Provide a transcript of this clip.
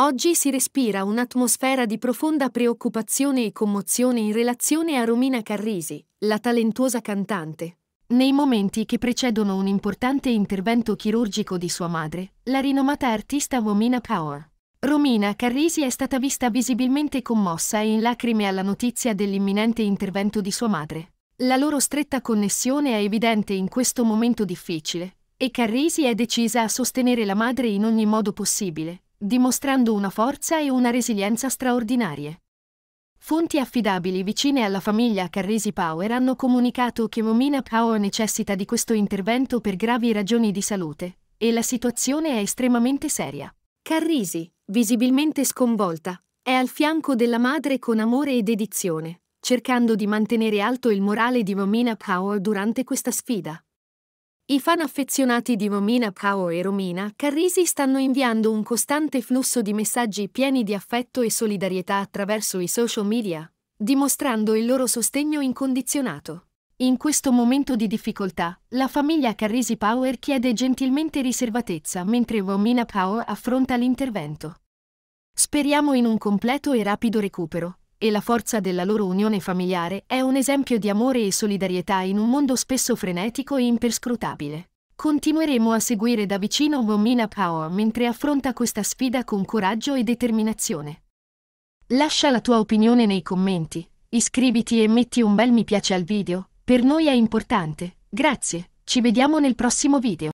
Oggi si respira un'atmosfera di profonda preoccupazione e commozione in relazione a Romina Carrisi, la talentuosa cantante. Nei momenti che precedono un importante intervento chirurgico di sua madre, la rinomata artista Romina Power. Romina Carrisi è stata vista visibilmente commossa e in lacrime alla notizia dell'imminente intervento di sua madre. La loro stretta connessione è evidente in questo momento difficile, e Carrisi è decisa a sostenere la madre in ogni modo possibile, dimostrando una forza e una resilienza straordinarie. Fonti affidabili vicine alla famiglia Carresi Power hanno comunicato che Momina Power necessita di questo intervento per gravi ragioni di salute e la situazione è estremamente seria. Carrisi, visibilmente sconvolta, è al fianco della madre con amore e dedizione, cercando di mantenere alto il morale di Momina Power durante questa sfida. I fan affezionati di Romina Cao e Romina Carrisi stanno inviando un costante flusso di messaggi pieni di affetto e solidarietà attraverso i social media, dimostrando il loro sostegno incondizionato. In questo momento di difficoltà, la famiglia Carrisi Power chiede gentilmente riservatezza mentre Romina Power affronta l'intervento. Speriamo in un completo e rapido recupero, e la forza della loro unione familiare è un esempio di amore e solidarietà in un mondo spesso frenetico e imperscrutabile. Continueremo a seguire da vicino Momina Power mentre affronta questa sfida con coraggio e determinazione. Lascia la tua opinione nei commenti, iscriviti e metti un bel mi piace al video, per noi è importante. Grazie, ci vediamo nel prossimo video.